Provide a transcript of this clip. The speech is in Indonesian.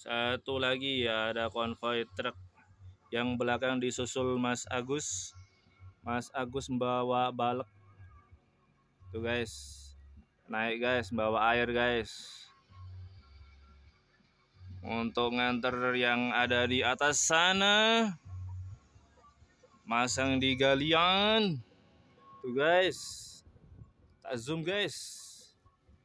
Satu lagi ya ada konvoy truk yang belakang disusul Mas Agus. Mas Agus membawa balok Tuh guys. Naik guys, bawa air guys. Untuk nganter yang ada di atas sana. Masang di galian. Tuh guys. Tak zoom guys.